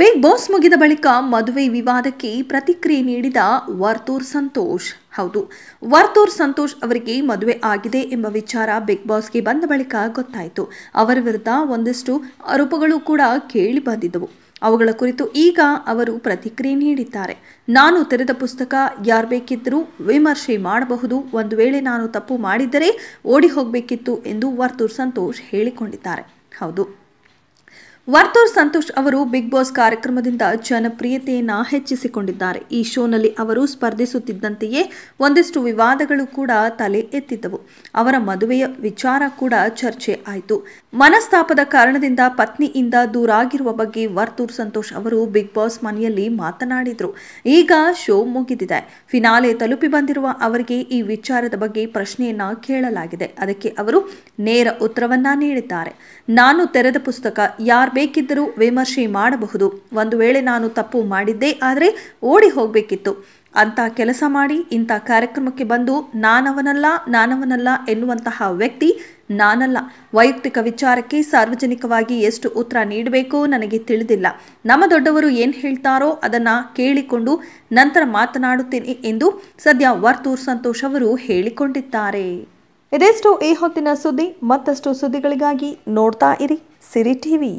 big boss ಮುಗಿದ ಬಳಿಕ ಮದುವೆ ವಿವಾದಕ್ಕೆ ಪ್ರತಿಕ್ರಿಯೆ ನೀಡಿದ ವರ್ತೂರ್ ಸಂತೋಷ್ ಹೌದು ವರ್ತೂರ್ ಸಂತೋಷ್ ಅವರಿಗೆ ಮದುವೆ ಆಗಿದೆ ಎಂಬ ವಿಚಾರ ಬಿಗ್ ಬಾಸ್ಗೆ ಬಂದ ಬಳಿಕ ಗೊತ್ತಾಯಿತು ಅವರ ವಿರುದ್ಧ ಒಂದಷ್ಟು ಆರೋಪಗಳು ಕೂಡ ಕೇಳಿ ಬಂದಿದ್ದವು ಅವುಗಳ ಕುರಿತು ಈಗ ಅವರು ಪ್ರತಿಕ್ರಿಯೆ ನೀಡಿದ್ದಾರೆ ನಾನು ತೆರೆದ ಪುಸ್ತಕ ಯಾರು ಬೇಕಿದ್ದರೂ ವಿಮರ್ಶೆ ಮಾಡಬಹುದು ಒಂದು ವೇಳೆ ನಾನು ತಪ್ಪು ಮಾಡಿದ್ದರೆ ಓಡಿ ಹೋಗಬೇಕಿತ್ತು ಎಂದು ವರ್ತೂರ್ ಸಂತೋಷ್ ಹೇಳಿಕೊಂಡಿದ್ದಾರೆ ಹೌದು ವರ್ತೂರ್ ಸಂತೋಷ್ ಅವರು ಬಿಗ್ ಬಾಸ್ ಕಾರ್ಯಕ್ರಮದಿಂದ ಜನಪ್ರಿಯತೆಯನ್ನು ಹೆಚ್ಚಿಸಿಕೊಂಡಿದ್ದಾರೆ ಈ ಶೋನಲ್ಲಿ ಅವರು ಸ್ಪರ್ಧಿಸುತ್ತಿದ್ದಂತೆಯೇ ಒಂದಿಷ್ಟು ವಿವಾದಗಳು ಕೂಡ ತಲೆ ಎತ್ತಿದ್ದವು ಅವರ ಮದುವೆಯ ವಿಚಾರ ಕೂಡ ಚರ್ಚೆ ಆಯಿತು ಮನಸ್ತಾಪದ ಕಾರಣದಿಂದ ಪತ್ನಿಯಿಂದ ದೂರಾಗಿರುವ ಬಗ್ಗೆ ವರ್ತೂರ್ ಸಂತೋಷ್ ಅವರು ಬಿಗ್ ಬಾಸ್ ಮನೆಯಲ್ಲಿ ಮಾತನಾಡಿದರು ಈಗ ಶೋ ಮುಗಿದಿದೆ ಫಿನಾಲೆ ತಲುಪಿ ಬಂದಿರುವ ಅವರಿಗೆ ಈ ವಿಚಾರದ ಬಗ್ಗೆ ಪ್ರಶ್ನೆಯನ್ನ ಕೇಳಲಾಗಿದೆ ಅದಕ್ಕೆ ಅವರು ನೇರ ಉತ್ತರವನ್ನ ನೀಡಿದ್ದಾರೆ ನಾನು ತೆರೆದ ಪುಸ್ತಕ ಯಾರ್ ಬೇಕಿದ್ದರೂ ವಿಮರ್ಶೆ ಮಾಡಬಹುದು ಒಂದು ವೇಳೆ ನಾನು ತಪ್ಪು ಮಾಡಿದ್ದೆ ಆದರೆ ಓಡಿ ಹೋಗಬೇಕಿತ್ತು ಅಂತ ಕೆಲಸ ಮಾಡಿ ಇಂಥ ಕಾರ್ಯಕ್ರಮಕ್ಕೆ ಬಂದು ನಾನವನಲ್ಲ ನಾನವನಲ್ಲ ಎನ್ನುವಂತಹ ವ್ಯಕ್ತಿ ನಾನಲ್ಲ ವೈಯಕ್ತಿಕ ವಿಚಾರಕ್ಕೆ ಸಾರ್ವಜನಿಕವಾಗಿ ಎಷ್ಟು ಉತ್ತರ ನೀಡಬೇಕು ನನಗೆ ತಿಳಿದಿಲ್ಲ ನಮ್ಮ ದೊಡ್ಡವರು ಏನು ಹೇಳ್ತಾರೋ ಅದನ್ನು ಕೇಳಿಕೊಂಡು ನಂತರ ಮಾತನಾಡುತ್ತೇನೆ ಎಂದು ಸದ್ಯ ವರ್ತೂರ್ ಸಂತೋಷ್ ಅವರು ಹೇಳಿಕೊಂಡಿದ್ದಾರೆ ಇದೆಷ್ಟು ಈ ಹೊತ್ತಿನ ಸುದ್ದಿ ಮತ್ತಷ್ಟು ಸುದ್ದಿಗಳಿಗಾಗಿ ನೋಡ್ತಾ ಇರಿ ಸಿರಿ ಟಿವಿ